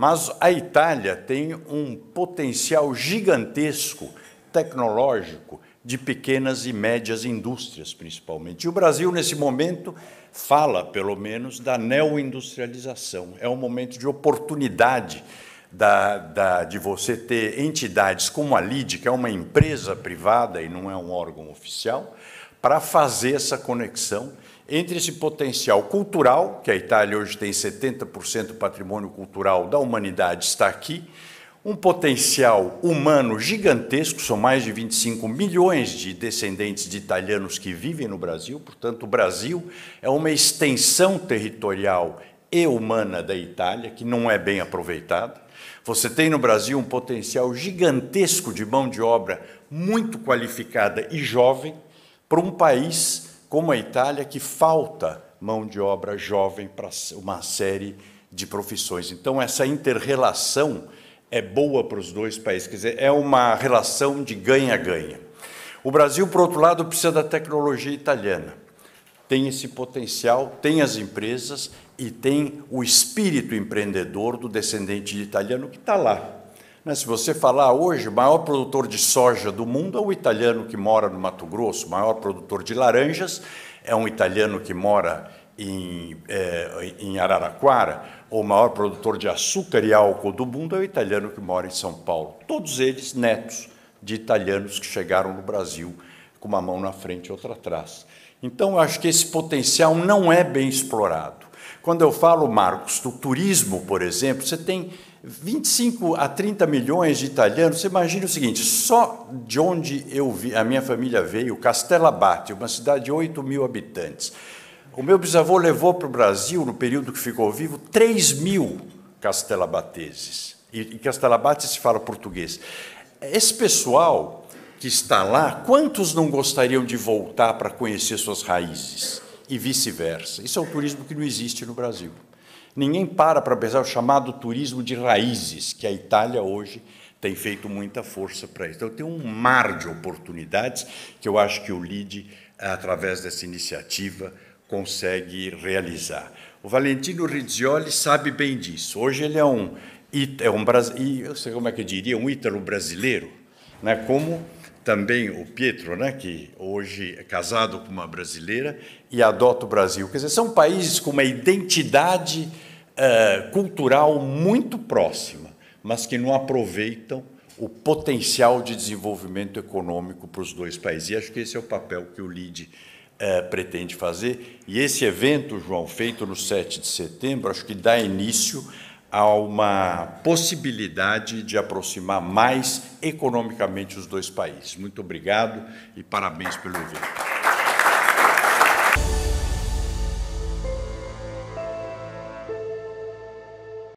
Mas a Itália tem um potencial gigantesco tecnológico de pequenas e médias indústrias, principalmente. E o Brasil, nesse momento, fala, pelo menos, da neoindustrialização. É um momento de oportunidade da, da, de você ter entidades como a LID, que é uma empresa privada e não é um órgão oficial, para fazer essa conexão entre esse potencial cultural, que a Itália hoje tem 70% do patrimônio cultural da humanidade está aqui, um potencial humano gigantesco, são mais de 25 milhões de descendentes de italianos que vivem no Brasil, portanto, o Brasil é uma extensão territorial e humana da Itália que não é bem aproveitada. Você tem no Brasil um potencial gigantesco de mão de obra muito qualificada e jovem para um país como a Itália, que falta mão de obra jovem para uma série de profissões. Então, essa interrelação é boa para os dois países, quer dizer, é uma relação de ganha-ganha. O Brasil, por outro lado, precisa da tecnologia italiana. Tem esse potencial, tem as empresas e tem o espírito empreendedor do descendente de italiano que está lá. Né, se você falar hoje, o maior produtor de soja do mundo é o italiano que mora no Mato Grosso, o maior produtor de laranjas é um italiano que mora em, é, em Araraquara, o maior produtor de açúcar e álcool do mundo é o italiano que mora em São Paulo. Todos eles netos de italianos que chegaram no Brasil com uma mão na frente e outra atrás. Então, eu acho que esse potencial não é bem explorado. Quando eu falo, Marcos, do turismo, por exemplo, você tem 25 a 30 milhões de italianos, você imagina o seguinte, só de onde eu vi, a minha família veio, Castellabate, uma cidade de 8 mil habitantes. O meu bisavô levou para o Brasil, no período que ficou vivo, 3 mil castelabateses. E, e se fala português. Esse pessoal que está lá, quantos não gostariam de voltar para conhecer suas raízes? e vice-versa. Isso é um turismo que não existe no Brasil. Ninguém para para pensar o chamado turismo de raízes, que a Itália hoje tem feito muita força para isso. Então, tem um mar de oportunidades que eu acho que o LIDE, através dessa iniciativa, consegue realizar. O Valentino Rizzioli sabe bem disso. Hoje ele é um, é um eu sei como é que eu diria, um ítalo brasileiro, né? como também o Pietro, né, que hoje é casado com uma brasileira e adota o Brasil. Quer dizer, são países com uma identidade uh, cultural muito próxima, mas que não aproveitam o potencial de desenvolvimento econômico para os dois países. E acho que esse é o papel que o LIDE uh, pretende fazer. E esse evento, João, feito no 7 de setembro, acho que dá início há uma possibilidade de aproximar mais economicamente os dois países. Muito obrigado e parabéns pelo evento.